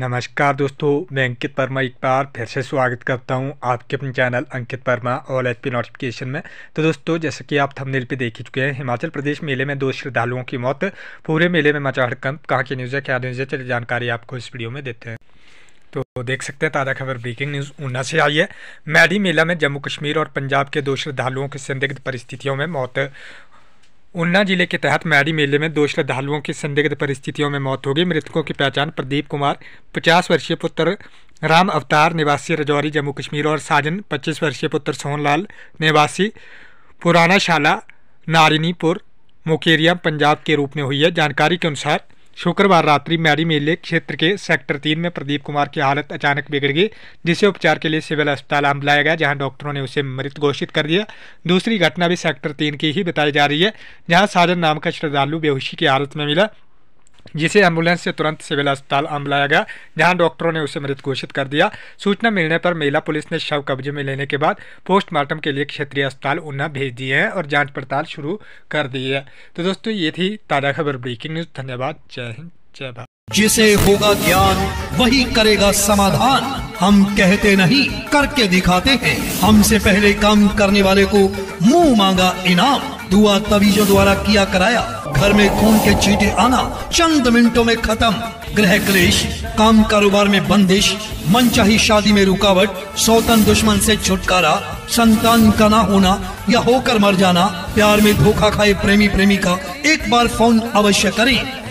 नमस्कार दोस्तों मैं अंकित वर्मा एक बार फिर से स्वागत करता हूं आपके अपने channel Ankit Verma all H P notification में तो दोस्तों जैसा कि आप थंबनेल पे देख ही चुके हैं हिमाचल प्रदेश मेले में दो श्रद्धालुओं की मौत पूरे मेले में मचा हड़कंप कहाँ की न्यूज़ है क्या न्यूज़ है चलिए जानकारी आपको इस वीडियो में देते हैं तो देख सकते हैं ताज़ा खबर ब्रेकिंग न्यूज़ ऊना से आई है मैडी मेला में जम्मू कश्मीर और पंजाब के दो श्रद्धालुओं की संदिग्ध परिस्थितियों में मौत उन्ना जिले के तहत मैडी मेले में दो श्रद्धालुओं की संदिग्ध परिस्थितियों में मौत हो गई मृतकों की पहचान प्रदीप कुमार 50 वर्षीय पुत्र राम अवतार निवासी रजौरी जम्मू कश्मीर और साजन 25 वर्षीय पुत्र सोहनलाल निवासी पुराना शाला नारिनीपुर मुकेरिया पंजाब के रूप में हुई है जानकारी के अनुसार शुक्रवार रात्रि मैरी मेले क्षेत्र के सेक्टर तीन में प्रदीप कुमार की हालत अचानक बिगड़ गई जिसे उपचार के लिए सिविल अस्पताल आम बुलाया गया जहां डॉक्टरों ने उसे मृत घोषित कर दिया दूसरी घटना भी सेक्टर तीन की ही बताई जा रही है जहां साजन नाम का श्रद्धालु बेहोशी की हालत में मिला जिसे एम्बुलेंस से तुरंत सिविल अस्पताल आम लाया गया जहां डॉक्टरों ने उसे मृत घोषित कर दिया सूचना मिलने पर महिला पुलिस ने शव कब्जे में लेने के बाद पोस्टमार्टम के लिए क्षेत्रीय अस्पताल ऊना भेज दिए हैं और जांच पड़ताल शुरू कर दी है तो दोस्तों ये थी ताज़ा खबर ब्रेकिंग न्यूज धन्यवाद जय हिंद जय भारत जिसे होगा ज्ञान वही करेगा समाधान हम कहते नहीं करके दिखाते हैं हमसे पहले काम करने वाले को मुँह मांगा इनाम दुआ तवीजों द्वारा किया कराया घर में खून के चीटे आना चंद मिनटों में खत्म ग्रह क्लेश काम कारोबार में बंदिश मनचाही शादी में रुकावट सौतन दुश्मन से छुटकारा संतान का ना होना या होकर मर जाना प्यार में धोखा खाए प्रेमी प्रेमी का एक बार फोन अवश्य करें